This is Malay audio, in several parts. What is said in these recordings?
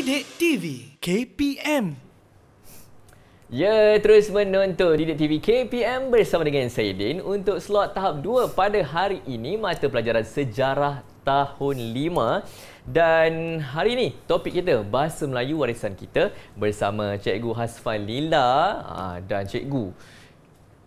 Didik TV KPM. Ya, terus menonton Didik TV KPM bersama dengan saya Din untuk slot tahap 2 pada hari ini mata pelajaran sejarah tahun 5 dan hari ini topik kita bahasa Melayu warisan kita bersama Cikgu Hasfan Lila ah, dan Cikgu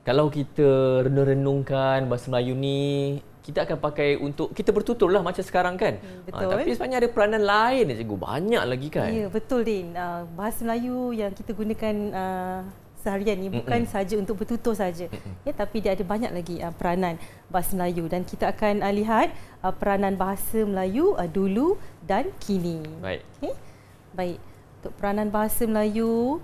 kalau kita renung-renungkan bahasa Melayu ni kita akan pakai untuk kita bertutur lah macam sekarang kan. Hmm, ah, betul. Ha, tapi sebenarnya ada peranan lain cikgu banyak lagi kan. Ya betul Din. Uh, bahasa Melayu yang kita gunakan uh, seharian ni bukan Mm-mm. sahaja untuk bertutur saja. Ya tapi dia ada banyak lagi uh, peranan bahasa Melayu dan kita akan uh, lihat uh, peranan bahasa Melayu uh, dulu dan kini. Baik. Okay? Baik. Untuk peranan bahasa Melayu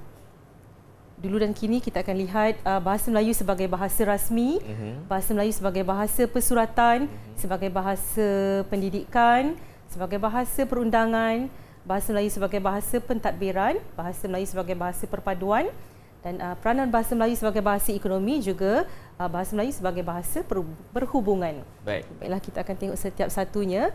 dulu dan kini kita akan lihat uh, bahasa Melayu sebagai bahasa rasmi, mm-hmm. bahasa Melayu sebagai bahasa pesuratan, mm-hmm. sebagai bahasa pendidikan, sebagai bahasa perundangan, bahasa Melayu sebagai bahasa pentadbiran, bahasa Melayu sebagai bahasa perpaduan dan uh, peranan bahasa Melayu sebagai bahasa ekonomi juga uh, bahasa Melayu sebagai bahasa berhubungan. Baik. Baiklah kita akan tengok setiap satunya.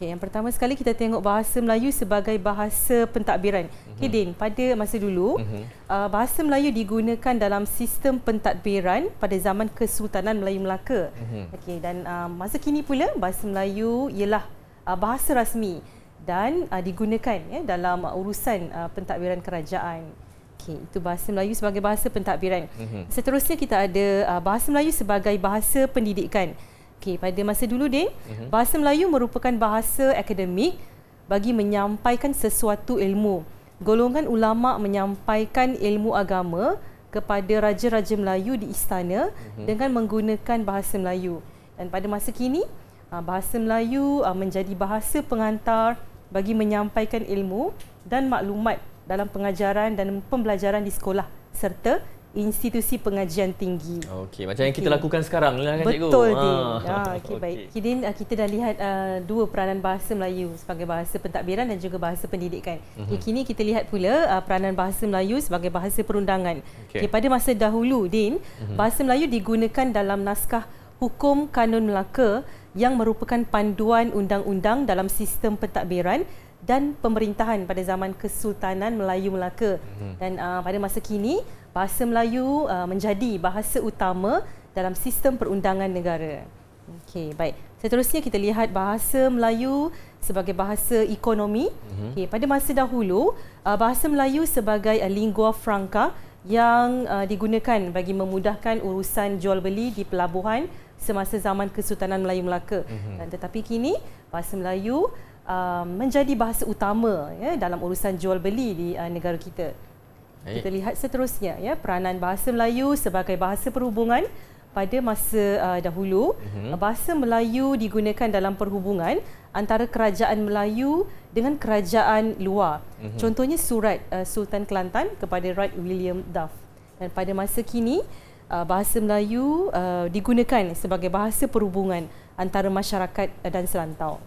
Okay, yang pertama sekali kita tengok bahasa Melayu sebagai bahasa pentadbiran. Mm-hmm. Okay, pada masa dulu, mm-hmm. uh, bahasa Melayu digunakan dalam sistem pentadbiran pada zaman Kesultanan Melayu Melaka. Mm-hmm. Okay, dan uh, masa kini pula, bahasa Melayu ialah uh, bahasa rasmi dan uh, digunakan ya, dalam uh, urusan uh, pentadbiran kerajaan. Okay, itu bahasa Melayu sebagai bahasa pentadbiran. Mm-hmm. Seterusnya kita ada uh, bahasa Melayu sebagai bahasa pendidikan. Okey, pada masa dulu deh, mm-hmm. bahasa Melayu merupakan bahasa akademik bagi menyampaikan sesuatu ilmu. Golongan ulama menyampaikan ilmu agama kepada raja-raja Melayu di istana mm-hmm. dengan menggunakan bahasa Melayu. Dan pada masa kini, ah, bahasa Melayu ah, menjadi bahasa pengantar bagi menyampaikan ilmu dan maklumat dalam pengajaran dan pembelajaran di sekolah serta institusi pengajian tinggi. Okey, macam okay. yang kita lakukan sekarang lah kan Betul cikgu. Betul. Ha. Ah, okey okay. baik. Kini ah, kita dah lihat uh, dua peranan bahasa Melayu sebagai bahasa pentadbiran dan juga bahasa pendidikan. Mm-hmm. Okay, kini kita lihat pula uh, peranan bahasa Melayu sebagai bahasa perundangan. Okey, okay, pada masa dahulu Din, mm-hmm. bahasa Melayu digunakan dalam naskah hukum kanun Melaka yang merupakan panduan undang-undang dalam sistem pentadbiran dan pemerintahan pada zaman Kesultanan Melayu Melaka. Mhm. Dan uh, pada masa kini, bahasa Melayu uh, menjadi bahasa utama dalam sistem perundangan negara. Okey, baik. Seterusnya kita lihat bahasa Melayu sebagai bahasa ekonomi. Mhm. Okey, pada masa dahulu, uh, bahasa Melayu sebagai uh, lingua franca yang uh, digunakan bagi memudahkan urusan jual beli di pelabuhan semasa zaman Kesultanan Melayu Melaka. Uh-huh. Dan tetapi kini bahasa Melayu Um, menjadi bahasa utama ya dalam urusan jual beli di uh, negara kita. Baik. Kita lihat seterusnya ya peranan bahasa Melayu sebagai bahasa perhubungan pada masa uh, dahulu uh-huh. bahasa Melayu digunakan dalam perhubungan antara kerajaan Melayu dengan kerajaan luar. Uh-huh. Contohnya surat uh, Sultan Kelantan kepada Wright William Duff. Dan pada masa kini uh, bahasa Melayu uh, digunakan sebagai bahasa perhubungan antara masyarakat uh, dan selantau.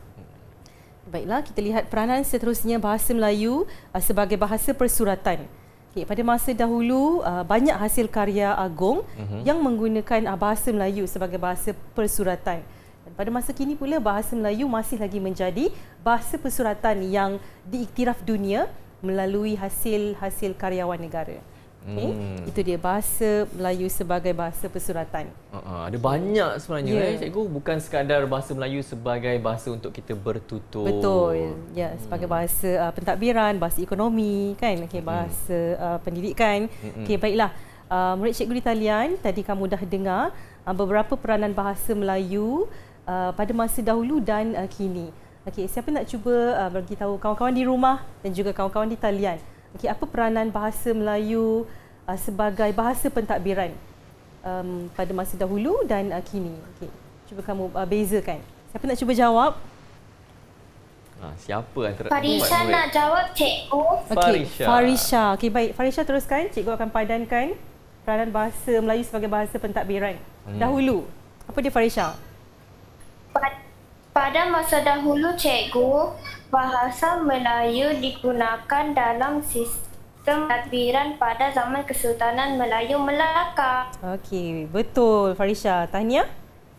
Baiklah, kita lihat peranan seterusnya bahasa Melayu uh, sebagai bahasa persuratan. Okay, pada masa dahulu, uh, banyak hasil karya agung uh-huh. Mhm. yang menggunakan uh, bahasa Melayu sebagai bahasa persuratan. Pada masa kini pula, bahasa Melayu masih lagi menjadi bahasa persuratan yang diiktiraf dunia melalui hasil-hasil karyawan negara. Okay. Hmm. Itu dia bahasa Melayu sebagai bahasa persuratan. Uh-huh. Ada banyak sebenarnya yeah. eh, cikgu bukan sekadar bahasa Melayu sebagai bahasa untuk kita bertutur. Betul. Ya, yeah. sebagai hmm. bahasa uh, pentadbiran, bahasa ekonomi, kan? Okey, hmm. bahasa hmm. uh, pendidikan. Hmm. Okey, baiklah. Uh, murid cikgu di talian, tadi kamu dah dengar uh, beberapa peranan bahasa Melayu uh, pada masa dahulu dan uh, kini. Okey, siapa nak cuba uh, bagi kawan-kawan di rumah dan juga kawan-kawan di talian. Okey, apa peranan bahasa Melayu uh, sebagai bahasa pentadbiran um, pada masa dahulu dan uh, kini. Okay. Cuba kamu uh, bezakan. Siapa nak cuba jawab? Ha, siapa antara Farisha nak jawab cikgu. Okay. Farisha. Farisha. Okay, baik. Farisha teruskan. Cikgu akan padankan peranan bahasa Melayu sebagai bahasa pentadbiran. Hmm. Dahulu. Apa dia Farisha? Pada masa dahulu cikgu, bahasa Melayu digunakan dalam sistem Sistem pentadbiran pada zaman Kesultanan Melayu Melaka. Okey, betul Farisha. Tahniah.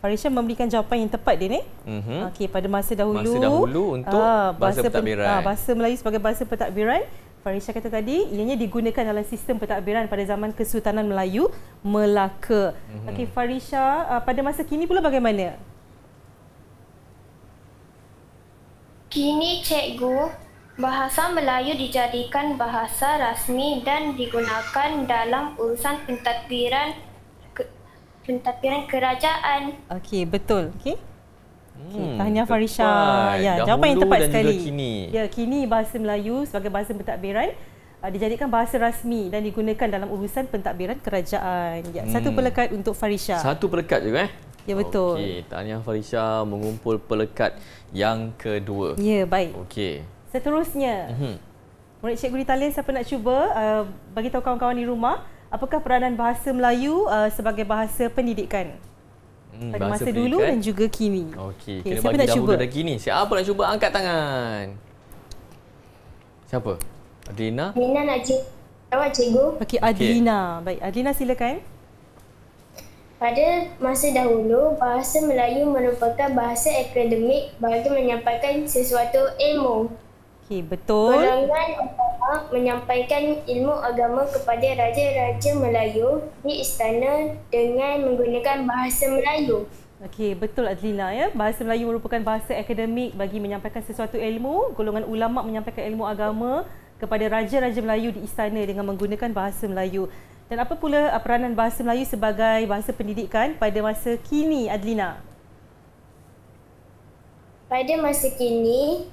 Farisha memberikan jawapan yang tepat dia ni. mm Okey, pada masa dahulu. Masa dahulu untuk aa, ah, bahasa, bahasa pentadbiran. Aa, ah, bahasa Melayu sebagai bahasa pentadbiran. Farisha kata tadi, ianya digunakan dalam sistem pentadbiran pada zaman Kesultanan Melayu Melaka. Mm-hmm. Okey, Farisha, aa, ah, pada masa kini pula bagaimana? Kini cikgu Bahasa Melayu dijadikan bahasa rasmi dan digunakan dalam urusan pentadbiran pentadbiran kerajaan. Okey, betul. Okey. Okay, hmm, tahniah hmm, Farisha. Ya, jawapan yang tepat sekali. kini. Ya, kini bahasa Melayu sebagai bahasa pentadbiran uh, dijadikan bahasa rasmi dan digunakan dalam urusan pentadbiran kerajaan. Ya, hmm. satu pelekat untuk Farisha. Satu pelekat juga eh? Ya, betul. Okey, Tanya Farisha mengumpul pelekat yang kedua. Ya, baik. Okey. Seterusnya, mm-hmm. murid Cikgu di Talin, siapa nak cuba uh, bagi tahu kawan-kawan di rumah, apakah peranan bahasa Melayu uh, sebagai bahasa pendidikan? Hmm, Pada masa pendidikan. dulu dan juga kini. Okey, okay, kena bagi nak cuba? dan kini. Siapa nak cuba? Angkat tangan. Siapa? Adlina? Adlina nak cuba. Jawab cikgu. Okey, Adlina. Okay. Baik, Adlina silakan. Pada masa dahulu, bahasa Melayu merupakan bahasa akademik bagi menyampaikan sesuatu ilmu. Okey, betul. Golongan menyampaikan ilmu agama kepada raja-raja Melayu di istana dengan menggunakan bahasa Melayu. Okey, betul Adlina ya. Bahasa Melayu merupakan bahasa akademik bagi menyampaikan sesuatu ilmu. Golongan ulama menyampaikan ilmu agama kepada raja-raja Melayu di istana dengan menggunakan bahasa Melayu. Dan apa pula ah, peranan bahasa Melayu sebagai bahasa pendidikan pada masa kini Adlina? Pada masa kini,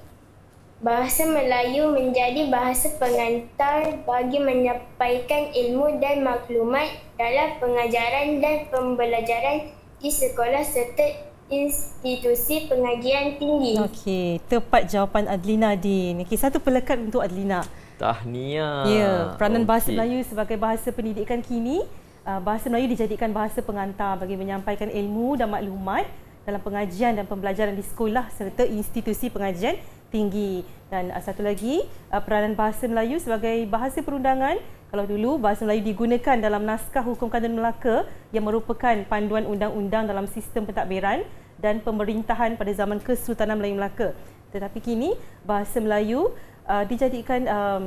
bahasa Melayu menjadi bahasa pengantar bagi menyampaikan ilmu dan maklumat dalam pengajaran dan pembelajaran di sekolah serta institusi pengajian tinggi. Okey, tepat jawapan Adlina Din. Okey, satu pelekat untuk Adlina. Tahniah. Ya, peranan okay. bahasa Melayu sebagai bahasa pendidikan kini, ah, bahasa Melayu dijadikan bahasa pengantar bagi menyampaikan ilmu dan maklumat dalam pengajian dan pembelajaran di sekolah serta institusi pengajian tinggi dan uh, satu lagi uh, peranan bahasa Melayu sebagai bahasa perundangan kalau dulu bahasa Melayu digunakan dalam naskah hukum kanun Melaka yang merupakan panduan undang-undang dalam sistem pentadbiran dan pemerintahan pada zaman Kesultanan Melayu Melaka tetapi kini bahasa Melayu uh, dijadikan um,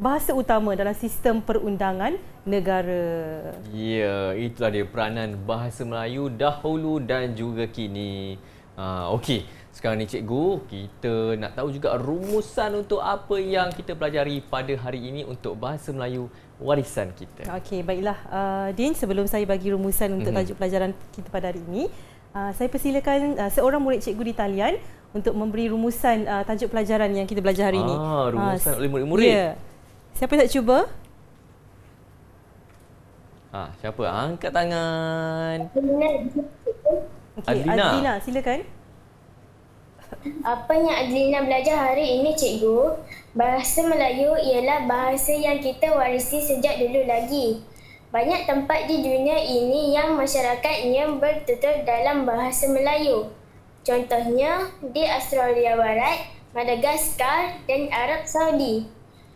bahasa utama dalam sistem perundangan negara. Ya, itulah dia peranan bahasa Melayu dahulu dan juga kini. Ah, okey. Sekarang ni cikgu, kita nak tahu juga rumusan untuk apa yang kita pelajari pada hari ini untuk bahasa Melayu warisan kita. Okey, baiklah. Uh, Din, sebelum saya bagi rumusan untuk mhm. tajuk mm-hmm. pelajaran kita pada hari ini, uh, saya persilakan uh, seorang murid cikgu di talian untuk memberi rumusan uh, tajuk pelajaran yang kita belajar hari ah, ini. Ah, ah rumusan uh, oleh murid-murid. Ya. Siapa nak cuba? Ah, siapa? Angkat tangan. Okay, Adlina. Adlina, silakan. Apa yang Adlina belajar hari ini, cikgu? Bahasa Melayu ialah bahasa yang kita warisi sejak dulu lagi. Banyak tempat di dunia ini yang masyarakatnya bertutur dalam bahasa Melayu. Contohnya, di Australia Barat, Madagaskar dan Arab Saudi.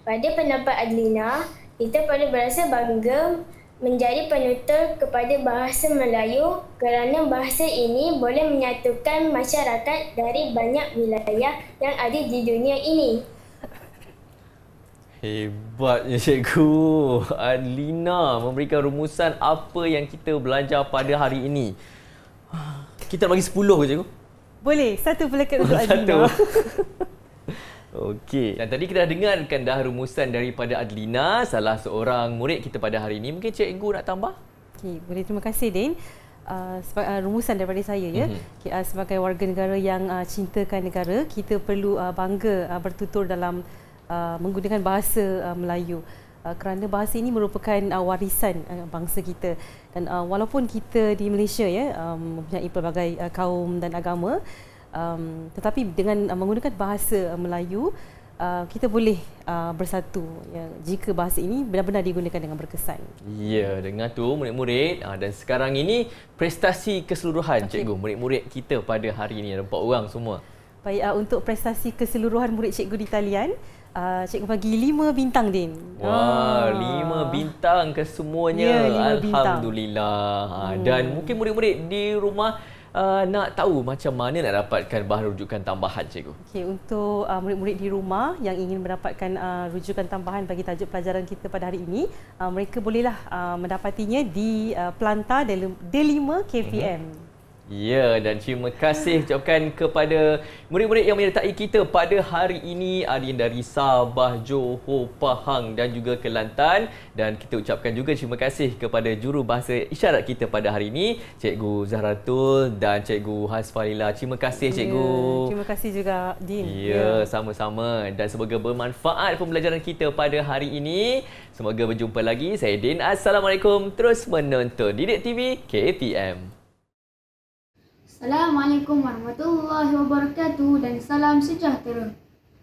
Pada pendapat Adlina, kita perlu berasa bangga menjadi penutur kepada bahasa Melayu kerana bahasa ini boleh menyatukan masyarakat dari banyak wilayah yang ada di dunia ini. Hebatnya cikgu. Alina memberikan rumusan apa yang kita belajar pada hari ini. Kita bagi sepuluh, ke cikgu? Boleh. Satu pelekat untuk Adlina. Okey. Dan tadi kita dah dengarkan dah rumusan daripada Adlina, salah seorang murid kita pada hari ini. Mungkin cikgu nak tambah? Okey, boleh terima kasih Din. Uh, uh rumusan daripada saya ya. Mm-hmm. Okay, uh, sebagai warga negara yang uh, cintakan negara, kita perlu uh, bangga uh, bertutur dalam uh, menggunakan bahasa uh, Melayu. Uh, kerana bahasa ini merupakan uh, warisan uh, bangsa kita. Dan uh, walaupun kita di Malaysia ya, um, mempunyai pelbagai uh, kaum dan agama, um, tetapi dengan uh, menggunakan bahasa uh, Melayu uh, kita boleh uh, bersatu ya, jika bahasa ini benar-benar digunakan dengan berkesan. Ya, dengan tu murid-murid uh, dan sekarang ini prestasi keseluruhan okay. cikgu murid-murid kita pada hari ini ada empat orang semua. Baik uh, untuk prestasi keseluruhan murid cikgu di talian Uh, cikgu bagi lima bintang, Din. Wah, ah. lima bintang kesemuanya. Ya, lima Alhamdulillah. Bintang. Ha, dan hmm. mungkin murid-murid di rumah uh, nak tahu macam mana nak dapatkan bahan rujukan tambahan cikgu. Okey, untuk uh, murid-murid di rumah yang ingin mendapatkan uh, rujukan tambahan bagi tajuk pelajaran kita pada hari ini, uh, mereka bolehlah uh, mendapatinya di uh, Planta D5 KVM. Mm-hmm. Ya dan terima kasih ucapkan kepada murid-murid yang menyertai kita pada hari ini ada yang dari Sabah, Johor, Pahang dan juga Kelantan dan kita ucapkan juga terima kasih kepada juru bahasa isyarat kita pada hari ini Cikgu Zahratul dan Cikgu Hasfalila. Terima kasih ya, Cikgu. Ya, terima kasih juga Din. Ya, ya, sama-sama dan semoga bermanfaat pembelajaran kita pada hari ini. Semoga berjumpa lagi saya Din. Assalamualaikum. Terus menonton Didik TV KPM. Assalamualaikum warahmatullahi wabarakatuh dan salam sejahtera.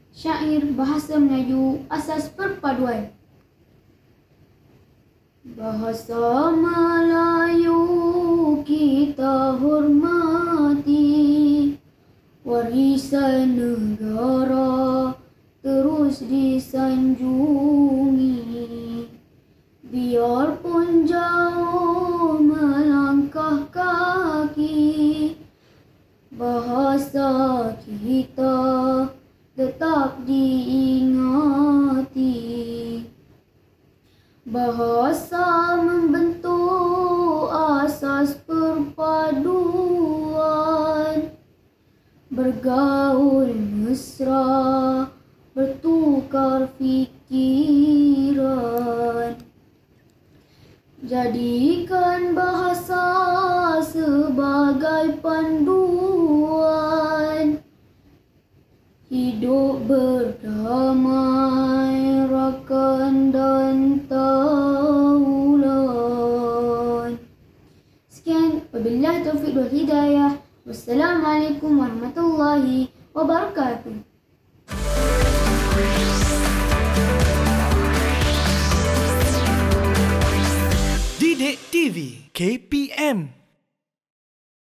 Syair Bahasa Melayu Asas Perpaduan Bahasa Melayu kita hormati Warisan negara terus disanjungi Biarpun jauh bahasa kita tetap diingati bahasa membentuk asas perpaduan bergaul mesra bertukar fikiran jadikan bahasa sebagai hidup berdamai rakan dan taulan sekian wabillahi taufiq wal hidayah wassalamualaikum warahmatullahi wabarakatuh Didik TV KPM